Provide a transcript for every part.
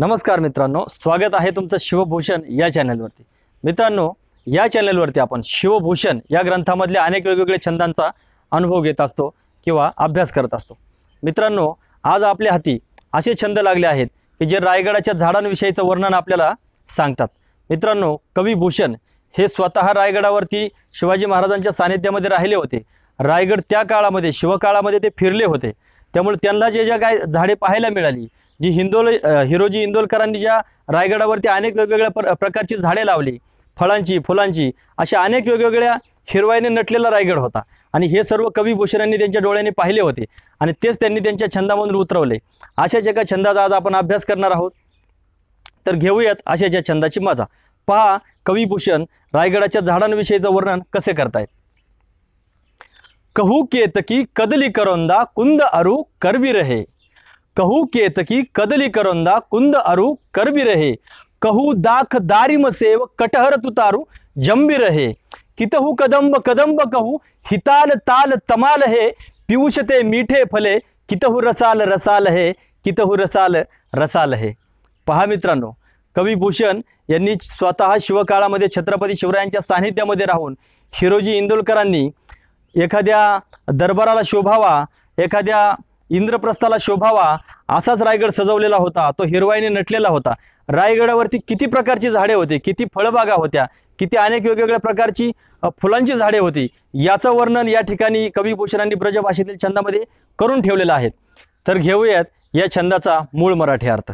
नमस्कार मित्रांनो स्वागत आहे तुमचं शिवभूषण या चॅनलवरती मित्रांनो या चॅनलवरती आपण शिवभूषण या ग्रंथामधल्या अनेक वेगवेगळ्या छंदांचा अनुभव घेत असतो किंवा अभ्यास करत असतो मित्रांनो आज आपल्या हाती असे छंद लागले आहेत की जे रायगडाच्या झाडांविषयीचं वर्णन आपल्याला सांगतात मित्रांनो कवी भूषण हे स्वतः रायगडावरती शिवाजी महाराजांच्या सानिध्यामध्ये राहिले होते रायगड त्या काळामध्ये शिवकाळामध्ये ते फिरले होते त्यामुळे त्यांना जे ज्या काय झाडे पाहायला मिळाली जी हिंदोल हिरोजी इंदोलकरांनी ज्या रायगडावरती अनेक वेगवेगळ्या प्र प्रकारची झाडे लावली फळांची फुलांची अशा अनेक वेगवेगळ्या हिरवाईने नटलेला रायगड होता आणि हे सर्व कवी भूषणांनी त्यांच्या डोळ्याने पाहिले होते आणि तेच त्यांनी त्यांच्या छंदामधून उतरवले अशाच एका छंदाचा आज आपण अभ्यास करणार आहोत तर घेऊयात अशा ज्या छंदाची मजा पहा कवी भूषण रायगडाच्या झाडांविषयीचं वर्णन कसे करतायत कहू केतकी कदली करोंदा कुंद अरु करवी रहे कहू केतकी कदली करोंदा कुंद अरु करवी रहे कहू दाख दारिम सेव कटहर तुतारू जंबी रहे कितहू कदंब कदंब कहू हिताल ताल तमाल हे पिऊशते मीठे फले कितहू रसाल रसाल हे कितहू रसाल रसाल हे पहा मित्रांनो कवी भूषण यांनी स्वतः शिवकाळामध्ये छत्रपती शिवरायांच्या सानिध्यामध्ये राहून हिरोजी इंदोलकरांनी एखाद्या दरबाराला शोभावा एखाद्या इंद्रप्रस्थाला शोभावा असाच रायगड सजवलेला होता तो हिरवाईने नटलेला होता रायगडावरती किती प्रकारची झाडे होती किती फळबागा होत्या किती अनेक वेगवेगळ्या प्रकारची फुलांची झाडे होती याचं वर्णन या ठिकाणी कविभूषणांनी ब्रजभाषेतील छंदामध्ये करून ठेवलेलं आहे तर घेऊयात या छंदाचा मूळ मराठी अर्थ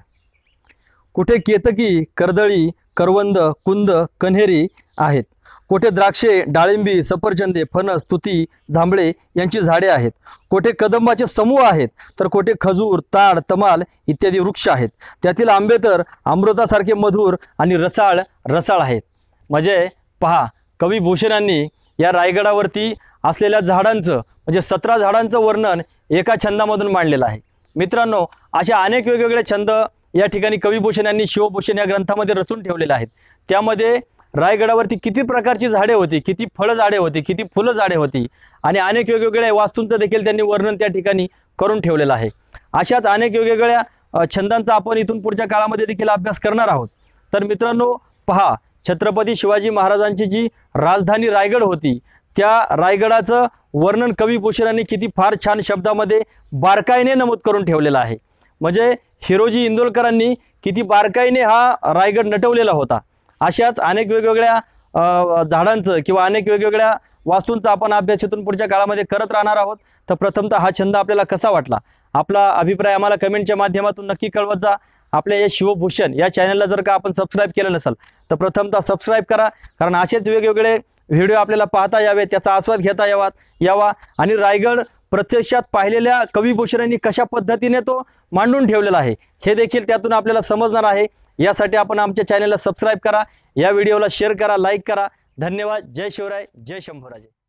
कुठे केतकी कर्दळी करवंद कुंद कन्हेरी आहेत कोठे द्राक्षे डाळिंबी सफरचंदे फणस तुती झांबळे यांची झाडे आहेत कोठे कदंबाचे समूह आहेत तर कोठे खजूर ताड तमाल इत्यादी वृक्ष आहेत त्यातील आंबे तर अमृतासारखे मधुर आणि रसाळ रसाळ आहेत म्हणजे पहा कवी भूषणांनी या रायगडावरती असलेल्या झाडांचं म्हणजे सतरा झाडांचं वर्णन एका छंदामधून मांडलेलं आहे मित्रांनो अशा अनेक वेगवेगळे छंद या ठिकाणी कवी भूषण यांनी शिवभूषण या ग्रंथामध्ये रचून ठेवलेल्या आहेत त्यामध्ये रायगडावरती किती प्रकारची झाडे होती किती फळ झाडे होती किती फुलं झाडे होती आणि अनेक वेगवेगळ्या वास्तूंचं देखील त्यांनी वर्णन त्या ठिकाणी करून ठेवलेलं आहे अशाच अनेक वेगवेगळ्या छंदांचा आपण इथून पुढच्या काळामध्ये देखील अभ्यास करणार आहोत तर मित्रांनो पहा छत्रपती शिवाजी महाराजांची जी राजधानी रायगड होती त्या रायगडाचं वर्णन कवी भूषणांनी किती फार छान शब्दामध्ये बारकाईने नमूद करून ठेवलेलं आहे म्हणजे हिरोजी इंदोलकरांनी किती बारकाईने हा रायगड नटवलेला होता अशाच अनेक वेगवेगळ्या झाडांचं किंवा अनेक वेगवेगळ्या वास्तूंचा आपण अभ्यास इथून पुढच्या काळामध्ये करत राहणार आहोत तर प्रथमत हा छंद आपल्याला कसा वाटला आपला अभिप्राय आम्हाला कमेंटच्या माध्यमातून नक्की कळवत जा आपल्या या शिवभूषण या चॅनलला जर का आपण सबस्क्राईब केलं नसेल तर प्रथमतः सबस्क्राईब करा कारण असेच वेगवेगळे व्हिडिओ आपल्याला पाहता यावेत त्याचा आस्वाद घेता यावा यावा आणि रायगड प्रत्यक्षात पाहिलेल्या कवी कशा पद्धतीने तो मांडून ठेवलेला आहे हे देखील त्यातून आपल्याला समजणार आहे यासाठी आपण आमच्या चॅनलला सबस्क्राईब करा या व्हिडिओला शेअर करा लाईक करा धन्यवाद जय शिवराय जय शंभूराजे